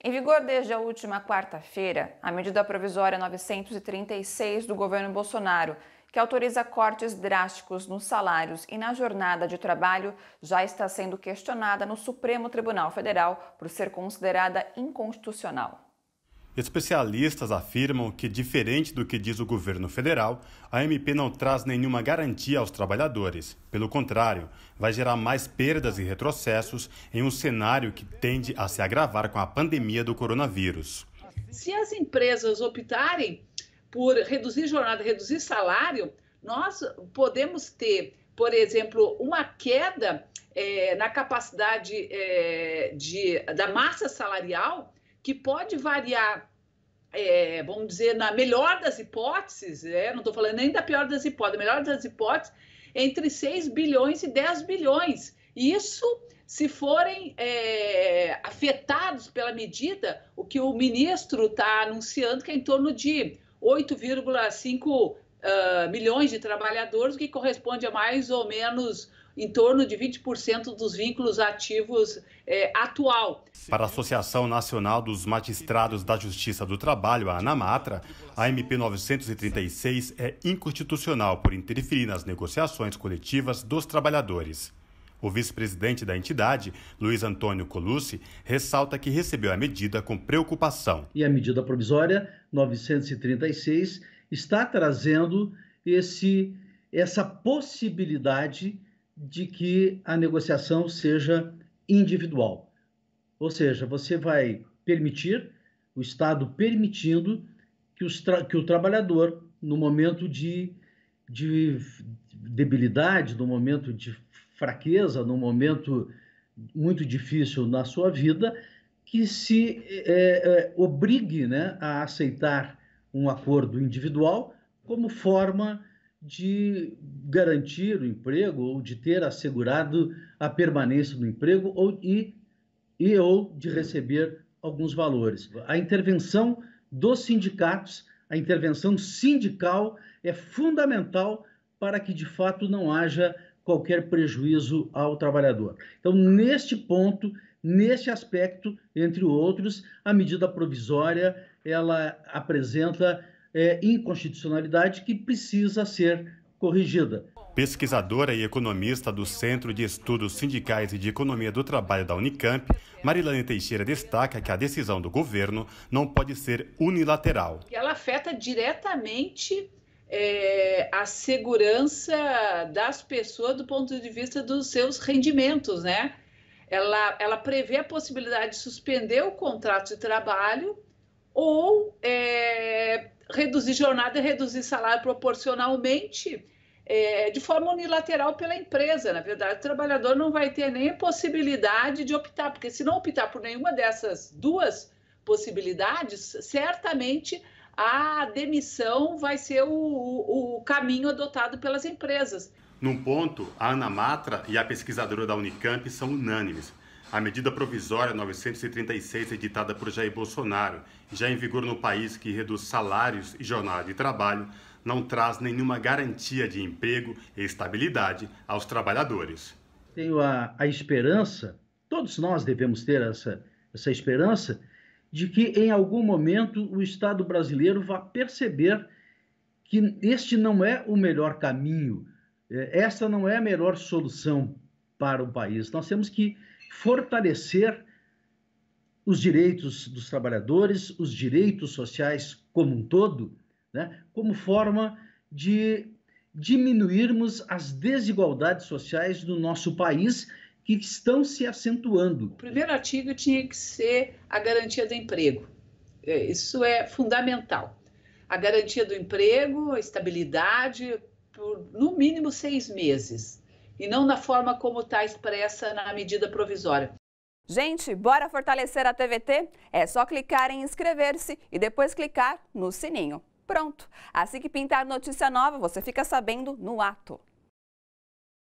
Em vigor desde a última quarta-feira, a medida provisória 936 do governo Bolsonaro, que autoriza cortes drásticos nos salários e na jornada de trabalho, já está sendo questionada no Supremo Tribunal Federal por ser considerada inconstitucional. Especialistas afirmam que, diferente do que diz o governo federal, a MP não traz nenhuma garantia aos trabalhadores. Pelo contrário, vai gerar mais perdas e retrocessos em um cenário que tende a se agravar com a pandemia do coronavírus. Se as empresas optarem por reduzir jornada, reduzir salário, nós podemos ter, por exemplo, uma queda é, na capacidade é, de, da massa salarial que pode variar é, vamos dizer, na melhor das hipóteses, é, não estou falando nem da pior das hipóteses, melhor das hipóteses, entre 6 bilhões e 10 bilhões. Isso se forem é, afetados pela medida, o que o ministro está anunciando, que é em torno de 8,5 uh, ah, milhões de trabalhadores, o que corresponde a mais ou menos em torno de 20% dos vínculos ativos é, atual. Para a Associação Nacional dos Magistrados da Justiça do Trabalho, a ANAMATRA, a MP 936 é inconstitucional por interferir nas negociações coletivas dos trabalhadores. O vice-presidente da entidade, Luiz Antônio Colucci, ressalta que recebeu a medida com preocupação. E a medida provisória 936 está trazendo esse, essa possibilidade de que a negociação seja individual. Ou seja, você vai permitir, o Estado permitindo que, que o trabalhador, no momento de, de debilidade, no momento de fraqueza, no momento muito difícil na sua vida, que se é, é, obrigue né, a aceitar um acordo individual como forma de garantir o emprego ou de ter assegurado a permanência do emprego ou, e, e ou de receber alguns valores. A intervenção dos sindicatos, a intervenção sindical é fundamental para que de fato não haja qualquer prejuízo ao trabalhador. Então, neste ponto, neste aspecto, entre outros, a medida provisória ela apresenta é, inconstitucionalidade que precisa ser corrigida. Pesquisadora e economista do Centro de Estudos Sindicais e de Economia do Trabalho da Unicamp, Marilane Teixeira destaca que a decisão do governo não pode ser unilateral. Ela afeta diretamente é, a segurança das pessoas do ponto de vista dos seus rendimentos, né? Ela, ela prevê a possibilidade de suspender o contrato de trabalho ou é, reduzir jornada e reduzir salário proporcionalmente é, de forma unilateral pela empresa. Na verdade, o trabalhador não vai ter nem a possibilidade de optar, porque se não optar por nenhuma dessas duas possibilidades, certamente a demissão vai ser o, o, o caminho adotado pelas empresas. Num ponto, a Ana Matra e a pesquisadora da Unicamp são unânimes. A medida provisória 936, editada por Jair Bolsonaro, já em vigor no país que reduz salários e jornada de trabalho, não traz nenhuma garantia de emprego e estabilidade aos trabalhadores. Tenho a, a esperança, todos nós devemos ter essa, essa esperança, de que em algum momento o Estado brasileiro vá perceber que este não é o melhor caminho, é, esta não é a melhor solução para o país. Nós temos que fortalecer os direitos dos trabalhadores, os direitos sociais como um todo, né, como forma de diminuirmos as desigualdades sociais do nosso país que estão se acentuando. O primeiro artigo tinha que ser a garantia do emprego. É, isso é fundamental. A garantia do emprego, a estabilidade por no mínimo seis meses e não na forma como está expressa na medida provisória. Gente, bora fortalecer a TVT? É só clicar em inscrever-se e depois clicar no sininho. Pronto! Assim que pintar notícia nova, você fica sabendo no ato.